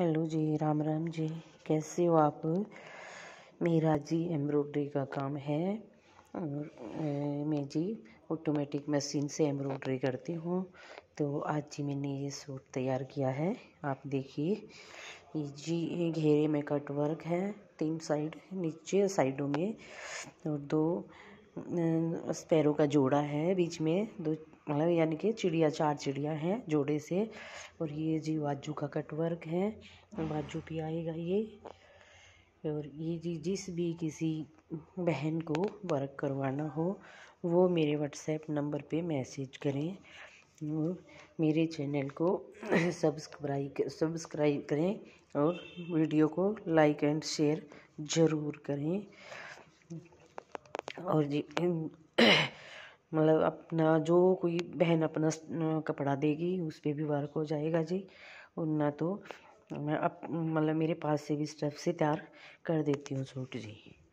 hello ji Ram Ram ji कैसे हो आप मेरा जी एम्ब्रॉयडरी का काम है और मैं जी ऑटोमेटिक मशीन से एम्ब्रॉयडरी करती हूँ तो आज जी मैंने ये सूट तैयार किया है आप देखिए जी घेरे में कट वर्क है तीन साइड नीचे साइडों में और दो स्पैरो का जोड़ा है बीच में दो मतलब यानी कि चिड़िया चार चिड़िया हैं जोड़े से और ये जी बाजू का कटवर्क है बाजू पे आएगा ये और ये जी जिस भी किसी बहन को वर्क करवाना हो वो मेरे व्हाट्सएप नंबर पे मैसेज करें और मेरे चैनल को सब्सक्राइब सब्सक्राइब करें और वीडियो को लाइक एंड शेयर ज़रूर करें और जी मतलब अपना जो कोई बहन अपना कपड़ा देगी उस पर भी वर्क हो जाएगा जी और ना तो मैं अप मतलब मेरे पास से भी स्टफ से तैयार कर देती हूँ सूट जी